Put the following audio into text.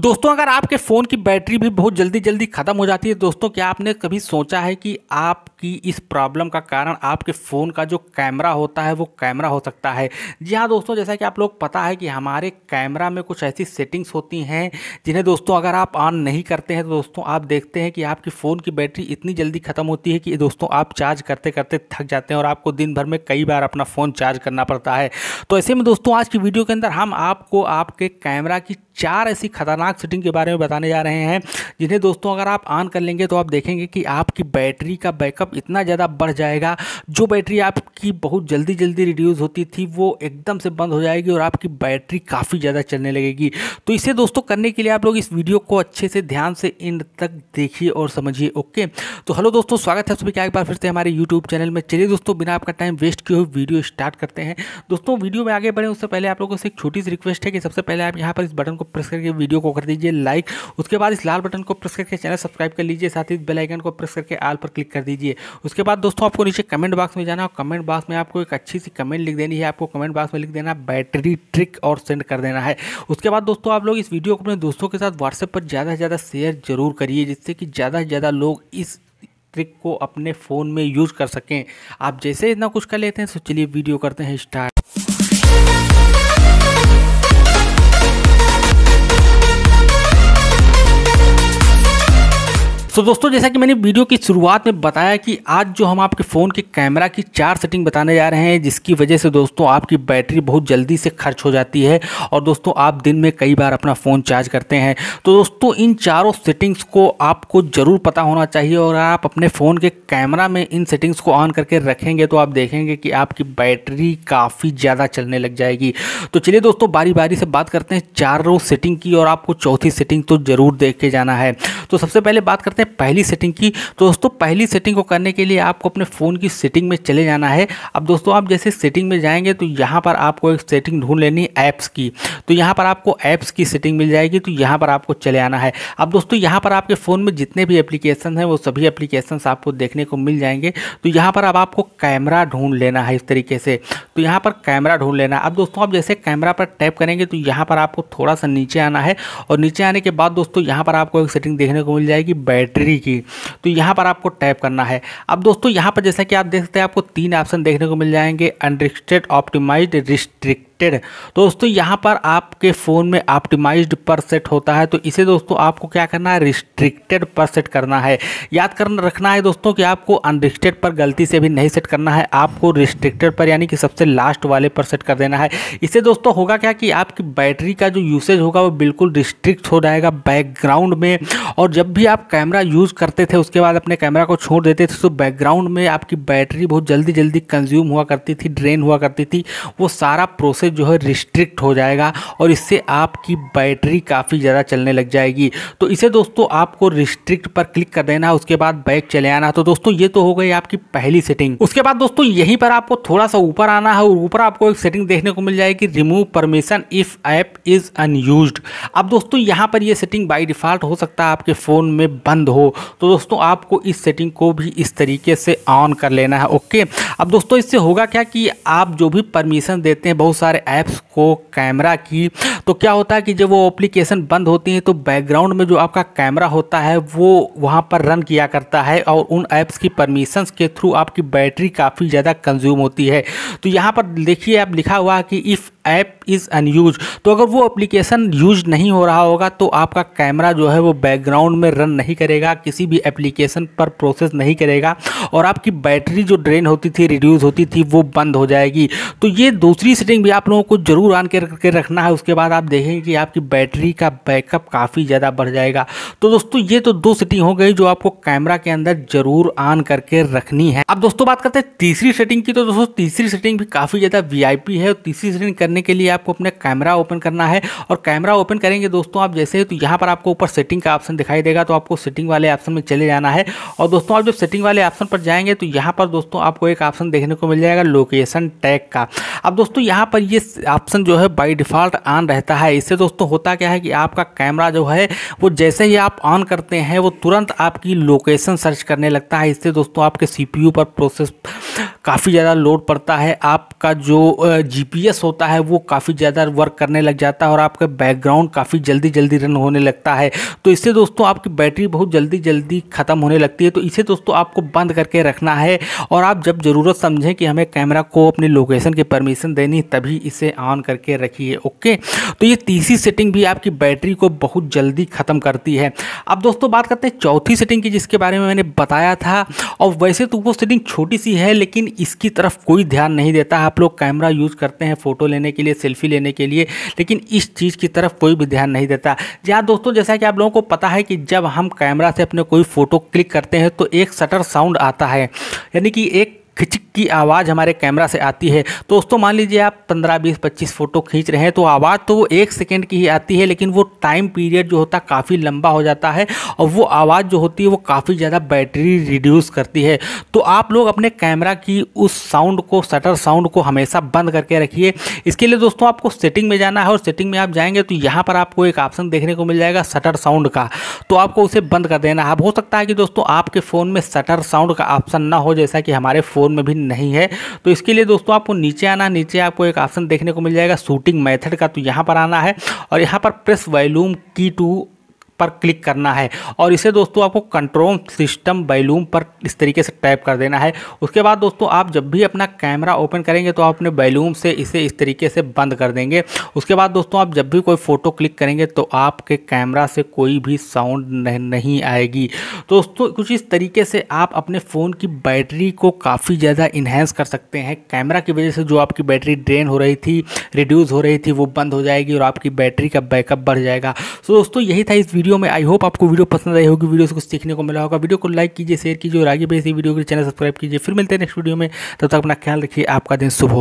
दोस्तों अगर आपके फ़ोन की बैटरी भी बहुत जल्दी जल्दी ख़त्म हो जाती है दोस्तों क्या आपने कभी सोचा है कि आपकी इस प्रॉब्लम का कारण आपके फ़ोन का जो कैमरा होता है वो कैमरा हो सकता है जी हाँ दोस्तों जैसा कि आप लोग पता है कि हमारे कैमरा में कुछ ऐसी सेटिंग्स होती हैं जिन्हें दोस्तों अगर आप ऑन नहीं करते हैं तो दोस्तों आप देखते हैं कि आपकी फ़ोन की बैटरी इतनी जल्दी ख़त्म होती है कि दोस्तों आप चार्ज करते करते थक जाते हैं और आपको दिन भर में कई बार अपना फ़ोन चार्ज करना पड़ता है तो ऐसे में दोस्तों आज की वीडियो के अंदर हम आपको आपके कैमरा की चार ऐसी खतरनाक खतरनाक सेटिंग के बारे में बताने जा रहे हैं जिन्हें दोस्तों अगर आप ऑन कर लेंगे तो आप देखेंगे कि आपकी बैटरी का बैकअप इतना ज़्यादा बढ़ जाएगा जो बैटरी आपकी बहुत जल्दी जल्दी रिड्यूस होती थी वो एकदम से बंद हो जाएगी और आपकी बैटरी काफ़ी ज़्यादा चलने लगेगी तो इसे दोस्तों करने के लिए आप लोग इस वीडियो को अच्छे से ध्यान से इन तक देखिए और समझिए ओके तो हेलो दोस्तों स्वागत है सभी क्या एक बार फिर से हमारे यूट्यूब चैनल में चलिए दोस्तों बिना आपका टाइम वेस्ट किए हुए वीडियो स्टार्ट करते हैं दोस्तों वीडियो में आगे बढ़े उससे पहले आप लोगों से एक छोटी सी रिक्वेस्ट है कि सबसे पहले आप यहाँ पर इस बटन को प्रेस करके वीडियो को कर दीजिए लाइक उसके बाद इस लाल बटन को प्रेस करके चैनल सब्सक्राइब कर लीजिए साथ ही बेलाइकन को प्रेस करके आल पर क्लिक कर दीजिए उसके बाद दोस्तों आपको नीचे कमेंट बॉक्स में जाना और कमेंट बॉक्स में आपको एक अच्छी सी कमेंट लिख देनी है आपको कमेंट बॉक्स में लिख देना बैटरी ट्रिक और सेंड कर देना है उसके बाद दोस्तों आप लोग इस वीडियो को अपने दोस्तों के साथ व्हाट्सएप पर ज़्यादा से ज़्यादा शेयर जरूर करिए जिससे कि ज़्यादा से ज़्यादा लोग इस ट्रिक को अपने फ़ोन में यूज़ कर सकें आप जैसे इतना कुछ कर लेते हैं तो चलिए वीडियो करते हैं स्टार्ट सो so, दोस्तों जैसा कि मैंने वीडियो की शुरुआत में बताया कि आज जो हम आपके फ़ोन के कैमरा की चार सेटिंग बताने जा रहे हैं जिसकी वजह से दोस्तों आपकी बैटरी बहुत जल्दी से खर्च हो जाती है और दोस्तों आप दिन में कई बार अपना फ़ोन चार्ज करते हैं तो दोस्तों इन चारों सेटिंग्स को आपको ज़रूर पता होना चाहिए और आप अपने फ़ोन के कैमरा में इन सेटिंग्स को ऑन करके रखेंगे तो आप देखेंगे कि आपकी बैटरी काफ़ी ज़्यादा चलने लग जाएगी तो चलिए दोस्तों बारी बारी से बात करते हैं चारों सेटिंग की और आपको चौथी सेटिंग तो ज़रूर देख के जाना है तो सबसे पहले बात करते हैं हैं पहली सेटिंग की तो दोस्तों पहली सेटिंग को करने के लिए आपको अपने फ़ोन की सेटिंग में चले जाना है अब दोस्तों आप जैसे सेटिंग में जाएंगे तो यहाँ पर आपको एक सेटिंग ढूंढ लेनी है ऐप्स की तो यहाँ पर आपको ऐप्स की सेटिंग मिल जाएगी तो यहाँ पर आपको चले आना है अब दोस्तों यहाँ पर आपके फ़ोन में जितने भी एप्लीकेशन हैं वो सभी एप्लीकेशन आपको देखने को मिल जाएंगे तो यहाँ पर अब आपको कैमरा ढूंढ लेना है इस तरीके से तो यहाँ पर कैमरा ढूंढ लेना अब दोस्तों आप जैसे कैमरा पर टैप करेंगे तो यहाँ पर आपको थोड़ा सा नीचे आना है और नीचे आने के बाद दोस्तों यहाँ पर आपको एक सेटिंग देखने को मिल जाएगी बैटरी बैटरी की तो यहाँ पर आपको टैप करना है अब दोस्तों यहाँ पर जैसा कि आप देख सकते हैं आपको तीन ऑप्शन देखने को मिल जाएंगे अनरिस्ट्रेड ऑप्टिमाइज रिस्ट्रिक्ट कनेक्टेड है दोस्तों यहाँ पर आपके फ़ोन में ऑप्टिमाइज्ड पर सेट होता है तो इसे दोस्तों आपको क्या करना है रिस्ट्रिक्टेड पर सेट करना है याद करना रखना है दोस्तों कि आपको अनरिस्ट्रिक्टेड पर गलती से भी नहीं सेट करना है आपको रिस्ट्रिक्टेड पर यानी कि सबसे लास्ट वाले पर सेट कर देना है इससे दोस्तों होगा क्या कि आपकी बैटरी का जो यूसेज होगा वो बिल्कुल रिस्ट्रिक्ट हो जाएगा बैकग्राउंड में और जब भी आप कैमरा यूज़ करते थे उसके बाद अपने कैमरा को छोड़ देते थे तो बैकग्राउंड में आपकी बैटरी बहुत जल्दी जल्दी कंज्यूम हुआ करती थी ड्रेन हुआ करती थी वो सारा प्रोसेस जो है रिस्ट्रिक्ट हो जाएगा और इससे आपकी बैटरी काफ़ी ज़्यादा चलने लग जाएगी तो इसे दोस्तों आपको रिस्ट्रिक्ट पर क्लिक कर देना उसके बाद बैक चले आना तो दोस्तों ये तो हो गई आपकी पहली सेटिंग उसके बाद दोस्तों यहीं पर आपको थोड़ा सा ऊपर आना है और ऊपर आपको एक सेटिंग देखने को मिल जाएगी remove permission if app is unused अब दोस्तों यहाँ पर ये सेटिंग बाई डिफ़ॉल्ट हो सकता है आपके फ़ोन में बंद हो तो दोस्तों आपको इस सेटिंग को भी इस तरीके से ऑन कर लेना है ओके अब दोस्तों इससे होगा क्या कि आप जो भी परमिशन देते हैं बहुत सारे सारे ऐप्स को कैमरा की तो क्या होता है कि जब वो एप्लीकेशन बंद होती हैं तो बैकग्राउंड में जो आपका कैमरा होता है वो वहाँ पर रन किया करता है और उन ऐप्स की परमिशंस के थ्रू आपकी बैटरी काफ़ी ज़्यादा कंज्यूम होती है तो यहाँ पर देखिए आप लिखा हुआ कि इफ़ ऐप इज़ अनयूज तो अगर वो एप्लीकेशन यूज नहीं हो रहा होगा तो आपका कैमरा जो है वो बैकग्राउंड में रन नहीं करेगा किसी भी एप्लीकेशन पर प्रोसेस नहीं करेगा और आपकी बैटरी जो ड्रेन होती थी रिड्यूज़ होती थी वो बंद हो जाएगी तो ये दूसरी सेटिंग भी आप लोगों को ज़रूर आन करके रखना है उसके बाद आप देखेंगे कि आपकी बैटरी का बैकअप काफ़ी ज़्यादा बढ़ जाएगा तो दोस्तों ये तो दो सेटिंग हो गई जो आपको कैमरा के अंदर ज़रूर आन करके रखनी है अब दोस्तों बात करते हैं तीसरी सेटिंग की तो दोस्तों तीसरी सेटिंग भी काफ़ी ज़्यादा वी है और तीसरी सेटिंग करने के लिए आपको अपने कैमरा ओपन करना है और कैमरा ओपन करेंगे दोस्तों आप जैसे ही तो यहाँ पर आपको ऊपर सेटिंग का ऑप्शन दिखाई देगा तो आपको सेटिंग वाले ऑप्शन में चले जाना है और दोस्तों आप जब सेटिंग वाले ऑप्शन पर जाएंगे तो यहाँ पर दोस्तों आपको एक ऑप्शन देखने को मिल जाएगा लोकेशन टैग का अब दोस्तों यहाँ पर ये ऑप्शन जो है बाई डिफ़ॉल्ट ऑन रहता है इससे दोस्तों होता क्या है कि आपका कैमरा जो है वो जैसे ही आप ऑन करते हैं वो तुरंत आपकी लोकेशन सर्च करने लगता है इससे दोस्तों आपके सीपीयू पर प्रोसेस काफ़ी ज़्यादा लोड पड़ता है आपका जो जीपीएस होता है वो काफ़ी ज़्यादा वर्क करने लग जाता है और आपका बैकग्राउंड काफ़ी जल्दी जल्दी रन होने लगता है तो इससे दोस्तों आपकी बैटरी बहुत जल्दी जल्दी ख़त्म होने लगती है तो इसे दोस्तों आपको बंद करके रखना है और आप जब ज़रूरत समझें कि हमें कैमरा को अपनी लोकेशन की परमिशन देनी तभी इसे ऑन करके रखिए ओके तो ये तीसरी सेटिंग भी आपकी बैटरी को बहुत जल्दी ख़त्म करती है अब दोस्तों बात करते हैं चौथी सेटिंग की जिसके बारे में मैंने बताया था और वैसे तो वो सेटिंग छोटी सी है लेकिन इसकी तरफ कोई ध्यान नहीं देता आप लोग कैमरा यूज़ करते हैं फ़ोटो लेने के लिए सेल्फी लेने के लिए लेकिन इस चीज़ की तरफ कोई भी ध्यान नहीं देता यहाँ दोस्तों जैसा कि आप लोगों को पता है कि जब हम कैमरा से अपने कोई फ़ोटो क्लिक करते हैं तो एक शटर साउंड आता है यानी कि एक की आवाज़ हमारे कैमरा से आती है तो दोस्तों मान लीजिए आप पंद्रह बीस पच्चीस फ़ोटो खींच रहे हैं तो आवाज़ तो वो एक सेकेंड की ही आती है लेकिन वो टाइम पीरियड जो होता है काफ़ी लंबा हो जाता है और वो आवाज़ जो होती है वो काफ़ी ज़्यादा बैटरी रिड्यूस करती है तो आप लोग अपने कैमरा की उस साउंड को शटर साउंड को हमेशा बंद करके रखिए इसके लिए दोस्तों आपको सेटिंग में जाना है और सेटिंग में आप जाएंगे तो यहाँ पर आपको एक ऑप्शन देखने को मिल जाएगा शटर साउंड का तो आपको उसे बंद कर देना है हो सकता है कि दोस्तों आपके फ़ोन में शटर साउंड का ऑप्शन ना हो जैसा कि हमारे फ़ोन में भी नहीं है तो इसके लिए दोस्तों आपको नीचे आना नीचे आपको एक ऑप्शन देखने को मिल जाएगा शूटिंग मेथड का तो यहाँ पर आना है और यहाँ पर प्रेस वॉल्यूम की टू पर क्लिक करना है और इसे दोस्तों आपको कंट्रोल सिस्टम बैलूम पर इस तरीके से टैप कर देना है उसके बाद दोस्तों आप जब भी अपना कैमरा ओपन करेंगे तो आप अपने बैलूम से इसे इस तरीके से बंद कर देंगे उसके बाद दोस्तों आप जब भी कोई फ़ोटो क्लिक करेंगे तो आपके कैमरा से कोई भी साउंड नहीं आएगी दोस्तों कुछ इस तरीके से आप अपने फ़ोन की बैटरी को काफ़ी ज़्यादा इन्हेंस कर सकते हैं कैमरा की वजह से जो आपकी बैटरी ड्रेन हो रही थी रिड्यूज़ हो रही थी वो बंद हो जाएगी और आपकी बैटरी का बैकअप बढ़ जाएगा सो तो दोस्तों यही था इस वीडियो वीडियो में आई होप आपको वीडियो पसंद आई होगी वीडियो से कुछ सीखने को मिला होगा वीडियो को लाइक कीजिए शेयर कीजिए और आगे भी इसी वीडियो के चैनल सब्सक्राइब कीजिए फिर मिलते हैं नेक्स्ट वीडियो में तब तक अपना ख्याल रखिए आपका दिन शुभ हो